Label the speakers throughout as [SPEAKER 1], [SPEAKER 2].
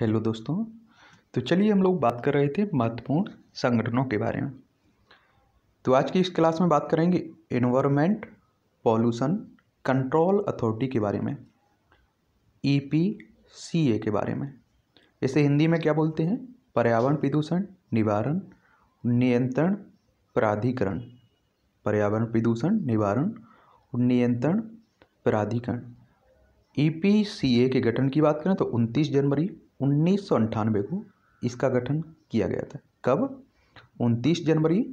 [SPEAKER 1] hello दोस्तों तो चलिए हम लोग बात कर रहे थे महत्वपूर्ण संगठनों के बारे में तो आज की इस क्लास में बात करेंगे इन्वामेंट पॉल्यूशन कंट्रोल अथॉरिटी के बारे में ई पी सी ए के बारे में इसे हिंदी में क्या बोलते हैं पर्यावरण प्रदूषण निवारण नियंत्रण प्राधिकरण पर्यावरण प्रदूषण निवारण नियंत्रण प्राधिकरण ई पी सी ए के गठन की बात करें तो 29 जनवरी उन्नीस को इसका गठन किया गया था कब 29 जनवरी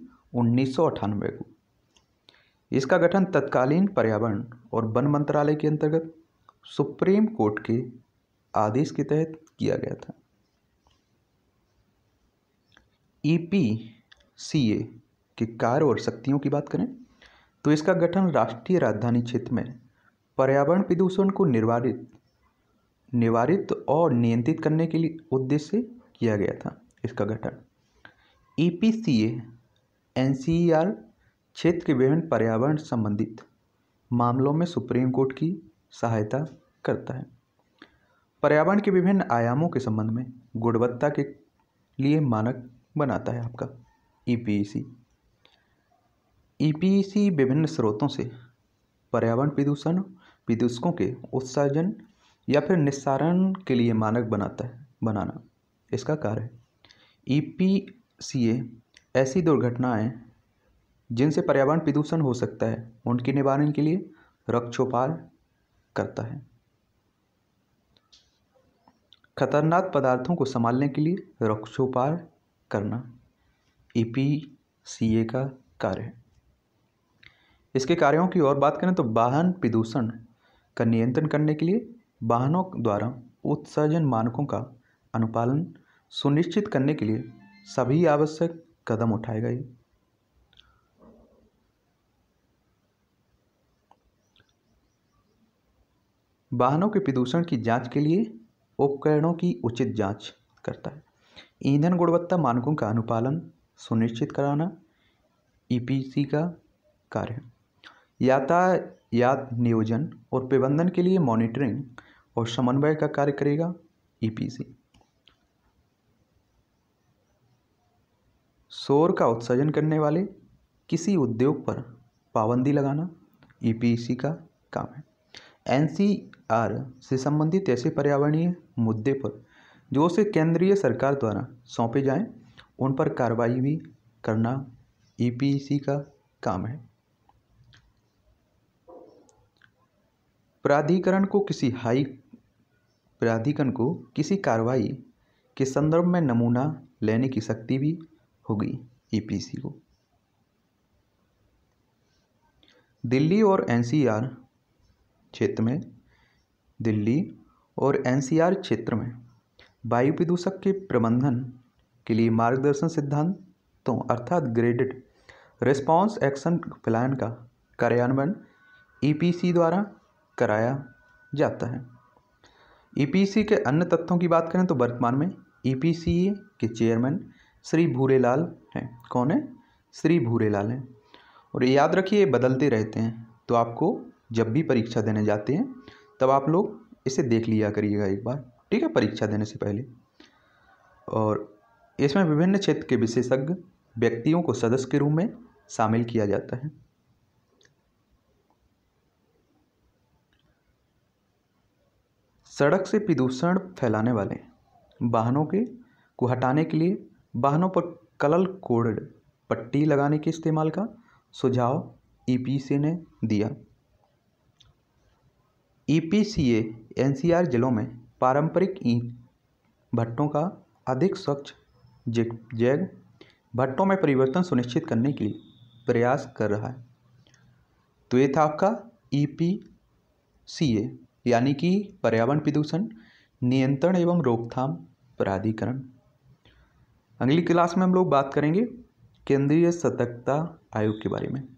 [SPEAKER 1] उन्नीस को इसका गठन तत्कालीन पर्यावरण और वन मंत्रालय के अंतर्गत सुप्रीम कोर्ट के आदेश के तहत किया गया था ई पी सी ए के कार्य और शक्तियों की बात करें तो इसका गठन राष्ट्रीय राजधानी क्षेत्र में पर्यावरण प्रदूषण को निर्वाधित निवारित और नियंत्रित करने के लिए उद्देश्य किया गया था इसका गठन E P C N C E R क्षेत्र के विभिन्न पर्यावरण संबंधित मामलों में सुप्रीम कोर्ट की सहायता करता है पर्यावरण के विभिन्न आयामों के संबंध में गुणवत्ता के लिए मानक बनाता है आपका ई पी सी ई पी सी विभिन्न स्रोतों से पर्यावरण प्रदूषण विदूषकों के उत्सर्जन या फिर निस्सारण के लिए मानक बनाता है बनाना इसका कार्य ई पी सी ए ऐसी दुर्घटनाएं जिनसे पर्यावरण प्रदूषण हो सकता है उनके निवारण के लिए रक्षोपाल करता है खतरनाक पदार्थों को संभालने के लिए रक्षोपाल करना ई पी सी ए का कार्य है इसके कार्यों की और बात करें तो वाहन प्रदूषण का नियंत्रण करने के लिए वाहनों द्वारा उत्सर्जन मानकों का अनुपालन सुनिश्चित करने के लिए सभी आवश्यक कदम उठाए गए वाहनों के प्रदूषण की जांच के लिए उपकरणों की उचित जांच करता है ईंधन गुणवत्ता मानकों का अनुपालन सुनिश्चित कराना ईपीसी का कार्य यातायात नियोजन और प्रबंधन के लिए मॉनिटरिंग और समन्वय का कार्य करेगा ईपीसी e शोर का उत्सर्जन करने वाले किसी उद्योग पर पाबंदी लगाना ईपीसी e का काम है एनसीआर से संबंधित ऐसे पर्यावरणीय मुद्दे पर जो से केंद्रीय सरकार द्वारा सौंपे जाएं उन पर कार्रवाई भी करना ईपीसी e का काम है प्राधिकरण को किसी हाई प्राधिकरण को किसी कार्रवाई के संदर्भ में नमूना लेने की शक्ति भी होगी ईपीसी e को दिल्ली और एनसीआर क्षेत्र में दिल्ली और एनसीआर क्षेत्र में वायु प्रदूषक के प्रबंधन के लिए मार्गदर्शन सिद्धांतों अर्थात ग्रेडेड रिस्पॉन्स एक्शन प्लान का कार्यान्वयन ईपीसी e द्वारा कराया जाता है ईपीसी e के अन्य तथ्यों की बात करें तो वर्तमान में ईपीसी e के चेयरमैन श्री भूरेलाल हैं कौन है श्री भूरेलाल हैं और याद रखिए बदलते रहते हैं तो आपको जब भी परीक्षा देने जाते हैं तब आप लोग इसे देख लिया करिएगा एक बार ठीक है परीक्षा देने से पहले और इसमें विभिन्न क्षेत्र के विशेषज्ञ व्यक्तियों को सदस्य के रूप में शामिल किया जाता है सड़क से प्रदूषण फैलाने वाले वाहनों के को हटाने के लिए वाहनों पर कलल कोड पट्टी लगाने के इस्तेमाल का सुझाव ईपीसी e ने दिया ईपीसीए e एनसीआर जिलों में पारंपरिक ईंट भट्टों का अधिक स्वच्छ जैग भट्टों में परिवर्तन सुनिश्चित करने के लिए प्रयास कर रहा है तो ये था आपका ई पी सी ए यानी कि पर्यावरण प्रदूषण नियंत्रण एवं रोकथाम प्राधिकरण अगली क्लास में हम लोग बात करेंगे केंद्रीय सतर्कता आयोग के बारे में